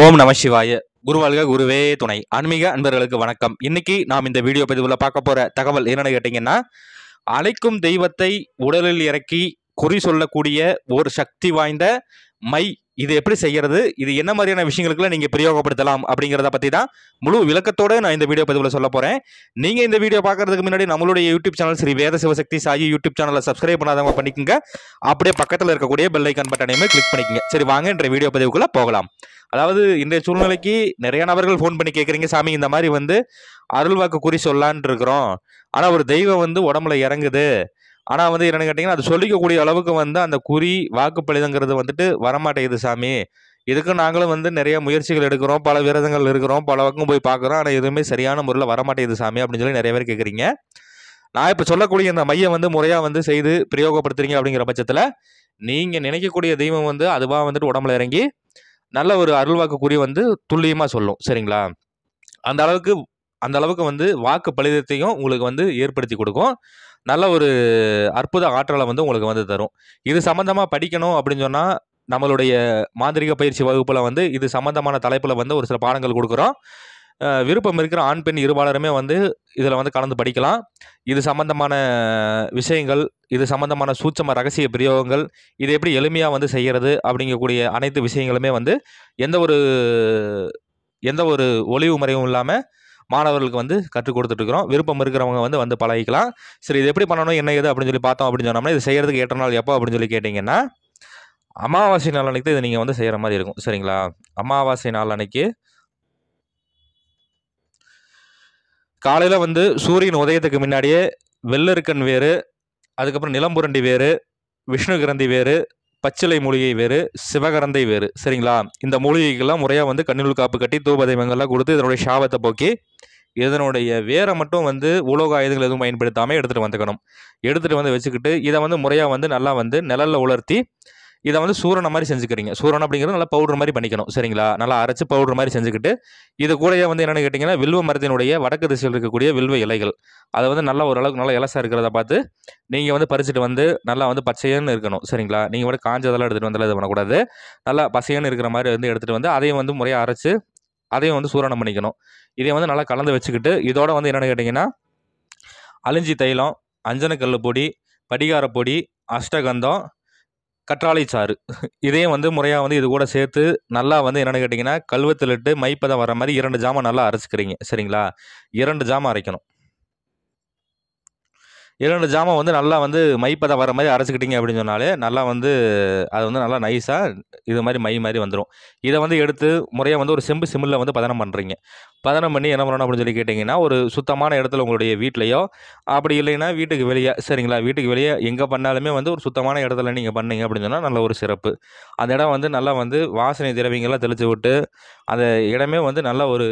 ஓம் நம சிவாய குருவாழ்க குருவே துணை ஆன்மீக அன்பர்களுக்கு வணக்கம் இன்னைக்கு நாம் இந்த வீடியோ பதிவுல பார்க்க போற தகவல் என்னன்னு கேட்டீங்கன்னா அழைக்கும் தெய்வத்தை உடலில் இறக்கி குறி சொல்லக்கூடிய ஒரு சக்தி வாய்ந்த மை இது எப்படி செய்கிறது இது என்ன மாதிரியான விஷயங்களுக்குலாம் நீங்கள் பிரயோகப்படுத்தலாம் அப்படிங்கிறத பற்றி தான் முழு விளக்கத்தோடு நான் இந்த வீடியோ பதிவில் சொல்ல போகிறேன் நீங்கள் இந்த வீடியோ பார்க்குறதுக்கு முன்னாடி நம்மளுடைய YouTube channel Sri Veda Sivasakthi Sai YouTube சேனலை சப்ஸ்கிரைப் பண்ணாதவங்க பண்ணிக்கோங்க அப்படியே பக்கத்தில் இருக்கக்கூடிய பெல் ஐக்கன் பட்டனையுமே கிளிக் பண்ணிக்கோங்க சரி வாங்க இன்றைய வீடியோ பதிவுக்குள்ளே போகலாம் அதாவது இன்றைய சூழ்நிலைக்கு நிறைய நபர்கள் ஃபோன் பண்ணி கேட்குறீங்க சாமி இந்த மாதிரி வந்து அருள்வாக்கு குறி சொல்லான் இருக்கிறோம் ஆனால் ஒரு தெய்வம் வந்து உடம்புல இறங்குது ஆனால் வந்து என்னென்னு கேட்டிங்கன்னா அது சொல்லிக்கக்கூடிய அளவுக்கு வந்து அந்த குறி வாக்குப்பளிதங்கிறது வந்துட்டு வரமாட்டேங்குது சாமி இதுக்கு நாங்களும் வந்து நிறைய முயற்சிகள் எடுக்கிறோம் பல விரதங்கள் இருக்கிறோம் பல பக்கம் போய் பார்க்குறோம் ஆனால் எதுவுமே சரியான முறையில் வரமாட்டேங்குது சாமி அப்படின்னு சொல்லி நிறைய பேர் கேட்குறீங்க நான் இப்போ சொல்லக்கூடிய இந்த மையம் வந்து முறையாக வந்து செய்து பிரயோகப்படுத்துறீங்க அப்படிங்கிற பட்சத்தில் நீங்கள் நினைக்கக்கூடிய தெய்வம் வந்து அதுவாக வந்துட்டு உடம்புல இறங்கி நல்ல ஒரு அருள்வாக்கு குறி வந்து துல்லியமாக சொல்லும் சரிங்களா அந்த அளவுக்கு அந்த அளவுக்கு வந்து வாக்கு பலிதத்தையும் உங்களுக்கு வந்து ஏற்படுத்தி கொடுக்கும் நல்ல ஒரு அற்புத ஆற்றலை வந்து உங்களுக்கு வந்து தரும் இது சம்மந்தமாக படிக்கணும் அப்படின்னு சொன்னால் நம்மளுடைய மாந்திரிக பயிற்சி வகுப்பில் வந்து இது சம்மந்தமான தலைப்பில் வந்து ஒரு சில பாடங்கள் கொடுக்குறோம் விருப்பம் இருக்கிற ஆண் பெண் இருபாலருமே வந்து இதில் வந்து கலந்து படிக்கலாம் இது சம்மந்தமான விஷயங்கள் இது சம்மந்தமான சூட்சம ரகசிய பிரயோகங்கள் இது எப்படி எளிமையாக வந்து செய்கிறது அப்படிங்கக்கூடிய அனைத்து விஷயங்களுமே வந்து எந்த ஒரு எந்த ஒரு ஒளிவு முறையும் இல்லாமல் மாணவர்களுக்கு வந்து கற்றுக் இருக்கிறோம் விருப்பம் இருக்கிறவங்க வந்து வந்து பழகிக்கலாம் சரி இது எப்படி பண்ணணும் என்ன ஏது அப்படின்னு சொல்லி பார்த்தோம் அப்படின்னு சொன்னோம்னா இது செய்கிறதுக்கு ஏற்ற நாள் எப்போ அப்படின்னு சொல்லி கேட்டிங்கன்னா அமாவாசை நாள் அன்றைக்கி இது நீங்கள் வந்து செய்கிற மாதிரி இருக்கும் சரிங்களா அமாவாசை நாள் அன்னைக்கு காலையில் வந்து சூரியன் உதயத்துக்கு முன்னாடியே வெள்ளருக்கன் வேறு அதுக்கப்புறம் நிலம்புரண்டி வேறு விஷ்ணு கிரந்தி வேறு பச்சிலை மூலிகை வேறு சிவகரந்தை வேறு சரிங்களா இந்த மூலிகைக்கெல்லாம் முறையாக வந்து கண்ணில் காப்பு கட்டி தூப கொடுத்து இதனுடைய சாபத்தை போக்கி இதனுடைய வேரை மட்டும் வந்து உலோக ஆயுதங்கள் எதுவும் பயன்படுத்தாமல் எடுத்துகிட்டு வந்துக்கணும் எடுத்துகிட்டு வந்து வச்சுக்கிட்டு இதை வந்து முறையாக வந்து நல்லா வந்து நிழலில் உலர்த்தி இதை வந்து சூரண மாதிரி செஞ்சுக்கிறீங்க சூரணம் அப்படிங்கிறது நல்லா பவுடர் மாதிரி பண்ணிக்கணும் சரிங்களா நல்லா அரைச்சி பவுடர் மாதிரி செஞ்சுக்கிட்டு இது கூடயே வந்து என்னென்னு கேட்டிங்கன்னா வில்வ மரத்தினுடைய வடக்கு திசையில் இருக்கக்கூடிய வில்வ இலைகள் அதை வந்து நல்லா ஓரளவுக்கு நல்லா இலசாக இருக்கிறத பார்த்து நீங்கள் வந்து பறிச்சுட்டு வந்து நல்லா வந்து பச்சையன்னு இருக்கணும் சரிங்களா நீங்கள் வந்து காஞ்சதெல்லாம் எடுத்துகிட்டு வந்தாலும் இது பண்ணக்கூடாது நல்லா பசையன்னு இருக்கிற மாதிரி வந்து எடுத்துகிட்டு வந்து அதையும் வந்து முறையாக அரைச்சி அதையும் வந்து சூரணம் பண்ணிக்கணும் இதையும் வந்து நல்லா கலந்து வச்சுக்கிட்டு இதோட வந்து என்னென்னு கேட்டிங்கன்னா அழிஞ்சி தைலம் அஞ்சனக்கல் பொடி படிகார பொடி அஷ்டகந்தம் கற்றாழை சாறு இதையும் வந்து முறையாக வந்து இது கூட சேர்த்து நல்லா வந்து என்னென்னு கேட்டிங்கன்னா இட்டு மைப்பதம் வர மாதிரி இரண்டு ஜாமான் நல்லா அரைச்சிக்கிறீங்க சரிங்களா இரண்டு ஜாமான் அரைக்கணும் இரண்டு ஜாமான் வந்து நல்லா வந்து மைப்பதை வர மாதிரி அரைச்சிக்கிட்டிங்க அப்படின்னு சொன்னாலே நல்லா வந்து அது வந்து நல்லா நைஸாக இது மாதிரி மை மாதிரி வந்துடும் இதை வந்து எடுத்து முறையாக வந்து ஒரு செம்பு சிம்மில் வந்து பதனம் பண்ணுறீங்க பதனம் பண்ணி என்ன பண்ணணும் அப்படின்னு சொல்லி கேட்டிங்கன்னா ஒரு சுத்தமான இடத்துல உங்களுடைய வீட்லையோ அப்படி இல்லைன்னா வீட்டுக்கு வெளியே சரிங்களா வீட்டுக்கு வெளியே எங்கே பண்ணாலுமே வந்து ஒரு சுத்தமான இடத்துல நீங்கள் பண்ணீங்க அப்படின்னு சொன்னால் நல்ல ஒரு சிறப்பு அந்த இடம் வந்து நல்லா வந்து வாசனை திரவியங்கள்லாம் தெளித்து விட்டு அந்த இடமே வந்து நல்ல ஒரு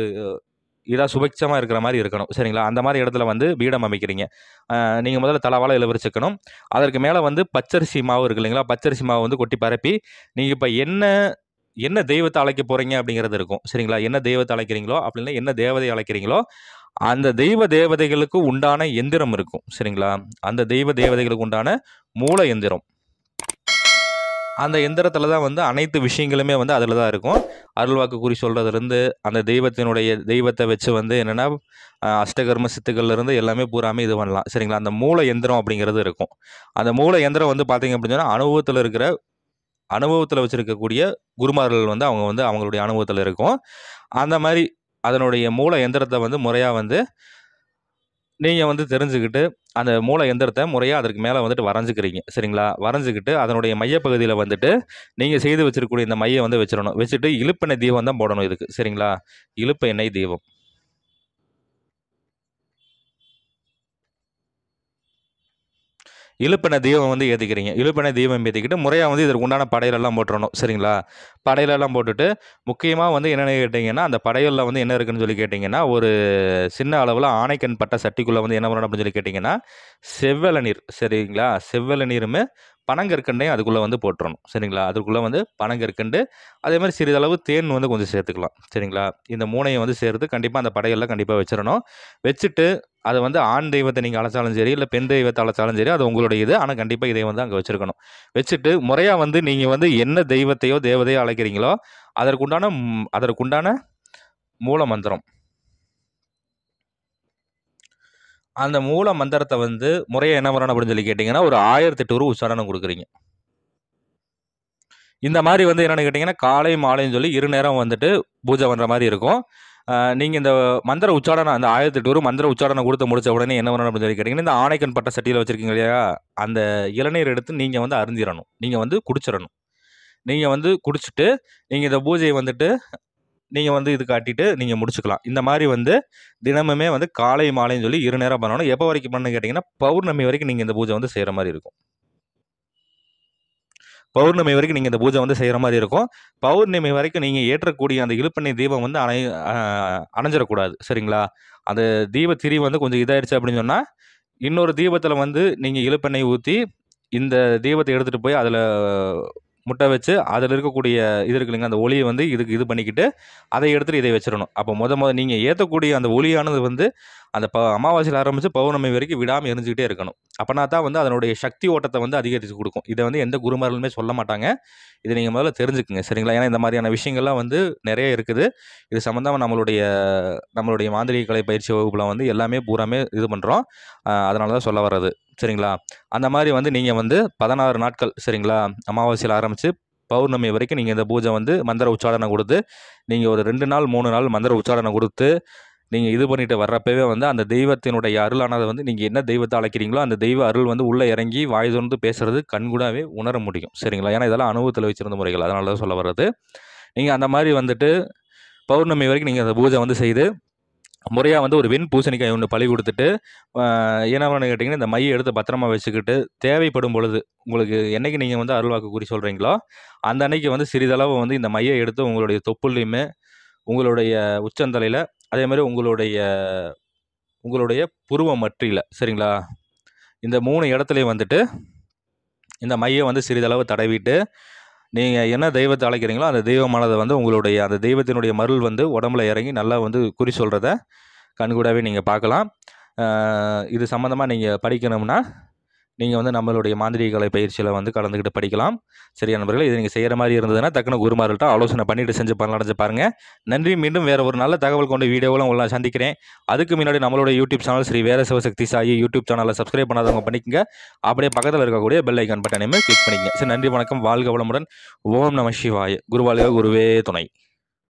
இதாக சுபிக்ஷமாக இருக்கிற மாதிரி இருக்கணும் சரிங்களா அந்த மாதிரி இடத்துல வந்து பீடம் அமைக்கிறீங்க நீங்கள் முதல்ல தலவாழை இளவரிச்சிக்கணும் அதற்கு மேலே வந்து பச்சரிசி மாவு இருக்கு இல்லைங்களா பச்சரிசி மாவு வந்து கொட்டி பரப்பி நீங்கள் இப்போ என்ன என்ன தெய்வத்தை அழைக்க போகிறீங்க அப்படிங்கிறது இருக்கும் சரிங்களா என்ன தெய்வத்தை அழைக்கிறீங்களோ அப்படின்னா என்ன தேவதை அழைக்கிறீங்களோ அந்த தெய்வ தேவதைகளுக்கு உண்டான எந்திரம் இருக்கும் சரிங்களா அந்த தெய்வ தேவதைகளுக்கு உண்டான மூல எந்திரம் அந்த எந்திரத்தில் தான் வந்து அனைத்து விஷயங்களுமே வந்து அதில் தான் இருக்கும் அருள்வாக்கு குறி சொல்கிறதுலேருந்து அந்த தெய்வத்தினுடைய தெய்வத்தை வச்சு வந்து என்னென்னா அஷ்டகர்ம சித்துக்கள்லேருந்து எல்லாமே பூராமே இது பண்ணலாம் சரிங்களா அந்த மூல எந்திரம் அப்படிங்கிறது இருக்கும் அந்த மூல எந்திரம் வந்து பார்த்திங்க அப்படின்னு அனுபவத்தில் இருக்கிற அனுபவத்தில் வச்சுருக்கக்கூடிய குருமார்கள் வந்து அவங்க வந்து அவங்களுடைய அனுபவத்தில் இருக்கும் அந்த மாதிரி அதனுடைய மூல எந்திரத்தை வந்து முறையாக வந்து நீங்கள் வந்து தெரிஞ்சுக்கிட்டு அந்த மூல எந்திரத்தை முறையாக அதற்கு மேலே வந்துட்டு வரைஞ்சிக்கிறீங்க சரிங்களா வரைஞ்சிக்கிட்டு அதனுடைய மையப்பகுதியில் வந்துட்டு நீங்கள் செய்து வச்சிருக்கக்கூடிய இந்த மையை வந்து வச்சிடணும் வச்சுட்டு இழுப்பெண்ணெய் தீபம் தான் போடணும் இதுக்கு சரிங்களா இழுப்பு எண்ணெய் தீபம் இழுப்பின தீபம் வந்து ஏற்றிக்கிறீங்க இழுப்பின தீபம் ஏற்றிக்கிட்டு முறையாக வந்து இதற்கு உண்டான படையிலெல்லாம் போட்டுறணும் சரிங்களா படையிலெல்லாம் போட்டுட்டு முக்கியமாக வந்து என்னென்னு கேட்டிங்கன்னா அந்த படையலில் வந்து என்ன இருக்குன்னு சொல்லி கேட்டிங்கன்னா ஒரு சின்ன அளவில் ஆணைக்கண் பட்ட சட்டிக்குள்ளே வந்து என்ன பண்ணணும் அப்படின்னு சொல்லி கேட்டிங்கன்னா செவ்வளை நீர் சரிங்களா செவ்வளை நீருமே பனங்கற்கண்டையும் அதுக்குள்ளே வந்து போட்டுறணும் சரிங்களா அதுக்குள்ளே வந்து பனங்கற்கண்டு அதே மாதிரி சிறிதளவு தேன் வந்து கொஞ்சம் சேர்த்துக்கலாம் சரிங்களா இந்த மூனையை வந்து சேர்த்து கண்டிப்பாக அந்த படையெல்லாம் கண்டிப்பாக வச்சிடணும் வச்சுட்டு அதை வந்து ஆண் தெய்வத்தை நீங்கள் அழைச்சாலும் சரி இல்லை பெண் தெய்வத்தை அழைச்சாலும் சரி அது உங்களுடைய இது ஆனால் கண்டிப்பாக இதை வந்து அங்கே வச்சுருக்கணும் வச்சுட்டு முறையாக வந்து நீங்கள் வந்து என்ன தெய்வத்தையோ தேவதையோ அழைக்கிறீங்களோ அதற்குண்டான அதற்குண்டான மூல மந்திரம் அந்த மூல மந்திரத்தை வந்து முறையை என்ன வரணும் அப்படின்னு சொல்லி கேட்டிங்கன்னா ஒரு ஆயிரத்தி ஒரு கொடுக்குறீங்க இந்த மாதிரி வந்து என்னென்னு கேட்டிங்கன்னா காலை மாலைன்னு சொல்லி இரு நேரம் வந்துட்டு பூஜை பண்ணுற மாதிரி இருக்கும் நீங்கள் இந்த மந்திர உச்சாடனை அந்த ஆயிரத்தி எட்டு மந்திர உச்சாடனை கொடுத்து முடிச்ச உடனே என்ன வரணும் அப்படின்னு சொல்லி கேட்டிங்கன்னா இந்த ஆணைக்கன் பட்ட சட்டியில் வச்சுருக்கீங்க இல்லையா அந்த இளநீர் எடுத்து நீங்கள் வந்து அறிஞ்சிடணும் நீங்கள் வந்து குடிச்சிடணும் நீங்கள் வந்து குடிச்சிட்டு நீங்கள் இந்த பூஜையை வந்துட்டு நீங்கள் வந்து இது காட்டிட்டு நீங்கள் முடிச்சுக்கலாம் இந்த மாதிரி வந்து தினமுமே வந்து காலை மாலைன்னு சொல்லி இரு நேரம் பண்ணணும் எப்போ வரைக்கும் பண்ணு கேட்டிங்கன்னா பௌர்ணமி வரைக்கும் நீங்கள் இந்த பூஜை வந்து செய்கிற மாதிரி இருக்கும் பௌர்ணமி வரைக்கும் நீங்கள் இந்த பூஜை வந்து செய்கிற மாதிரி இருக்கும் பௌர்ணமி வரைக்கும் நீங்கள் ஏற்றக்கூடிய அந்த இழுப்பண்ணி தீபம் வந்து அணை அணைஞ்சிடக்கூடாது சரிங்களா அந்த தீப திரி வந்து கொஞ்சம் இதாயிடுச்சு அப்படின்னு சொன்னால் இன்னொரு தீபத்தில் வந்து நீங்கள் இழுப்பெண்ணை ஊற்றி இந்த தீபத்தை எடுத்துகிட்டு போய் அதில் முட்டை வச்சு அதில் இருக்கக்கூடிய இது இருக்குல்லைங்க அந்த ஒளியை வந்து இதுக்கு இது பண்ணிக்கிட்டு அதை எடுத்துகிட்டு இதை வச்சிடணும் அப்போ மொதல் மொதல் நீங்கள் ஏற்றக்கூடிய அந்த ஒளியானது வந்து அந்த ப அமாவாசையில் ஆரம்பித்து பௌர்ணமி வரைக்கும் விடாமல் எரிஞ்சுக்கிட்டே இருக்கணும் அப்போனா தான் வந்து அதனுடைய சக்தி ஓட்டத்தை வந்து அதிகரித்து கொடுக்கும் இதை வந்து எந்த குருமார்களுமே சொல்ல மாட்டாங்க இதை நீங்கள் முதல்ல தெரிஞ்சுக்குங்க சரிங்களா ஏன்னா இந்த மாதிரியான விஷயங்கள்லாம் வந்து நிறைய இருக்குது இது சம்மந்தமாக நம்மளுடைய நம்மளுடைய மாந்திரிக கலை பயிற்சி வகுப்பில் வந்து எல்லாமே பூராமே இது பண்ணுறோம் அதனால தான் சொல்ல வர்றது சரிங்களா அந்த மாதிரி வந்து நீங்கள் வந்து பதினாறு நாட்கள் சரிங்களா அமாவாசையில் ஆரம்பித்து பௌர்ணமி வரைக்கும் நீங்கள் இந்த பூஜை வந்து மந்திர உச்சாரணம் கொடுத்து நீங்கள் ஒரு ரெண்டு நாள் மூணு நாள் மந்திர உச்சாரணம் கொடுத்து நீங்கள் இது பண்ணிட்டு வர்றப்பவே வந்து அந்த தெய்வத்தினுடைய அருளானதை வந்து நீங்கள் என்ன தெய்வத்தை அழைக்கிறீங்களோ அந்த தெய்வ அருள் வந்து உள்ளே இறங்கி வாய் தொடர்ந்து பேசுகிறது கண்கூடாவே உணர முடியும் சரிங்களா ஏன்னா இதெல்லாம் அனுபவத்தில் வச்சிருந்த முறைகள் அதனால தான் சொல்ல வர்றது நீங்கள் அந்த மாதிரி வந்துட்டு பௌர்ணமி வரைக்கும் நீங்கள் அந்த பூஜை வந்து செய்து முறையாக வந்து ஒரு வெண் பூசணிக்காய் ஒன்று பழி கொடுத்துட்டு என்ன பண்ணு கேட்டிங்கன்னா இந்த மையை எடுத்து பத்திரமா வச்சுக்கிட்டு தேவைப்படும் பொழுது உங்களுக்கு என்றைக்கு நீங்கள் வந்து அருள்வாக்கு கூறி சொல்கிறீங்களோ அந்த அன்னைக்கு வந்து சிறிதளவு வந்து இந்த மையை எடுத்து உங்களுடைய தொப்புள்ளையுமே உங்களுடைய உச்சந்தலையில் அதே மாதிரி உங்களுடைய உங்களுடைய புருவம் மற்றியில் சரிங்களா இந்த மூணு இடத்துலையும் வந்துட்டு இந்த மையை வந்து சிறிதளவு தடவிட்டு நீங்கள் என்ன தெய்வத்தை அழைக்கிறீங்களோ அந்த தெய்வமானதை வந்து உங்களுடைய அந்த தெய்வத்தினுடைய மருள் வந்து உடம்புல இறங்கி நல்லா வந்து குறி சொல்கிறத கண்கூடாகவே நீங்கள் பார்க்கலாம் இது சம்மந்தமாக நீங்கள் படிக்கணும்னா நீங்கள் வந்து நம்மளுடைய மாந்திரிகளை பயிற்சியில் வந்து கலந்துக்கிட்டு படிக்கலாம் சரியான நண்பர்கள் இது நீங்கள் செய்கிற மாதிரி இருந்ததுன்னா டக்குனு குருமார்கள்ட்ட ஆலோசனை பண்ணிவிட்டு செஞ்சு அடைஞ்சு பாருங்கள் நன்றி மீண்டும் வேறு ஒரு நல்ல தகவல் கொண்டு வீடியோவில் உங்களை சந்திக்கிறேன் அதுக்கு முன்னாடி நம்மளுடைய யூடியூப் சேனல் ஸ்ரீ வேற சிவசக்தி சாயி யூடியூப் சேனலில் சப்ஸ்கிரைப் பண்ணாதவங்க பண்ணிக்கங்க அப்படியே பக்கத்தில் இருக்கக்கூடிய பெல் ஐக்கான் பட்டனையுமே கிளிக் பண்ணிக்கங்க சரி நன்றி வணக்கம் வாழ்க வளமுடன் ஓம் நம சிவாய குருவாலிக குருவே துணை